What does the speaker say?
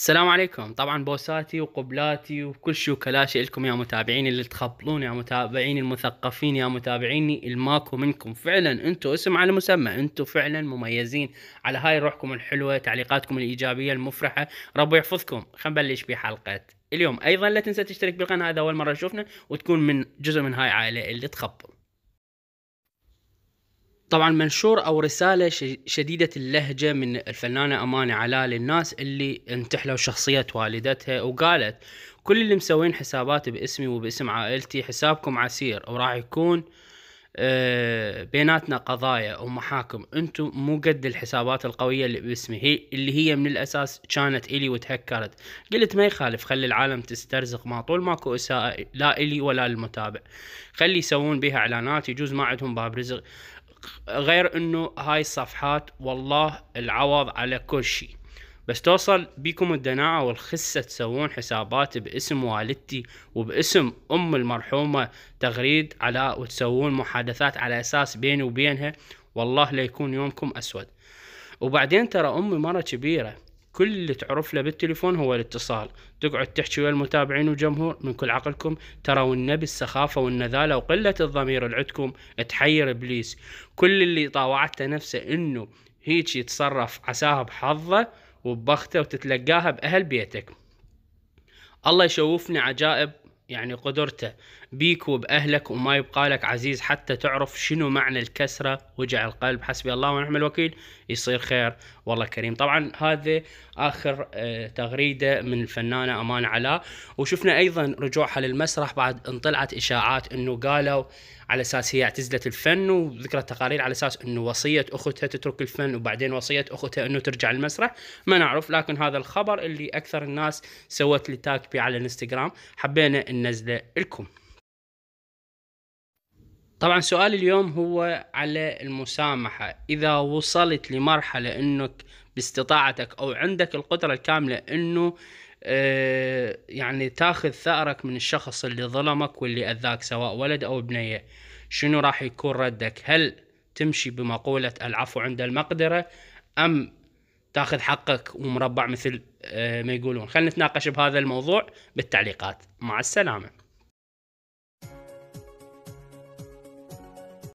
السلام عليكم طبعا بوساتي وقبلاتي وكل شيء وكلاشي لكم يا متابعين اللي تخبطون يا متابعين المثقفين يا متابعيني الماكو منكم فعلا انتم اسم على مسمى انتم فعلا مميزين على هاي روحكم الحلوه تعليقاتكم الايجابيه المفرحه ربي يحفظكم خلينا نبلش بحلقه اليوم ايضا لا تنسى تشترك بالقناه هذا اول مره تشوفنا وتكون من جزء من هاي العائله اللي تخبط طبعا منشور او رساله شديده اللهجه من الفنانه امانه علاء للناس اللي انتحلوا شخصيه والدتها وقالت كل اللي مسوين حسابات باسمي وباسم عائلتي حسابكم عسير وراح يكون آه، بيناتنا قضايا ومحاكم انتم مو قد الحسابات القويه اللي باسمي هي اللي هي من الاساس كانت الي وتهكرت قلت ما يخالف خلي العالم تسترزق ما طول ماكو اساءه لا الي ولا للمتابع خلي يسوون بها اعلانات يجوز ما عندهم باب رزق غير انه هاي الصفحات والله العوض على كل شيء بس توصل بيكم الدناعة والخسة تسوون حسابات باسم والدتي وباسم أم المرحومة تغريد على وتسوون محادثات على أساس بيني وبينها والله ليكون يومكم أسود وبعدين ترى أمي مرة كبيرة كل اللي تعرف له بالتليفون هو الاتصال تقعد تحكي ويا المتابعين والجمهور من كل عقلكم ترى والنبي السخافة والنذالة وقلة الضمير اللي عندكم تحير ابليس كل اللي طاوعته نفسه انه هيك يتصرف عساها بحظه وببخته وتتلقاها باهل بيتك الله يشوفنا عجائب يعني قدرته بيك وبأهلك وما يبقى لك عزيز حتى تعرف شنو معنى الكسرة وجع القلب حسبي الله ونعم الوكيل يصير خير والله كريم طبعا هذا آخر آه، تغريدة من الفنانة أمان علاء وشفنا أيضا رجوعها للمسرح بعد ان طلعت إشاعات أنه قالوا على اساس هي اعتزلت الفن وذكرت تقارير على اساس انه وصيه اختها تترك الفن وبعدين وصيه اختها انه ترجع المسرح ما نعرف لكن هذا الخبر اللي اكثر الناس سوت لي تاك بيه على الانستغرام حبينا ان ننزله لكم طبعا سؤال اليوم هو على المسامحة إذا وصلت لمرحلة أنك باستطاعتك أو عندك القدرة الكاملة أنه آه، يعني تاخذ ثأرك من الشخص اللي ظلمك واللي أذاك سواء ولد أو بنية شنو راح يكون ردك هل تمشي بمقولة العفو عند المقدرة أم تاخذ حقك ومربع مثل آه، ما يقولون خلينا نتناقش بهذا الموضوع بالتعليقات مع السلامه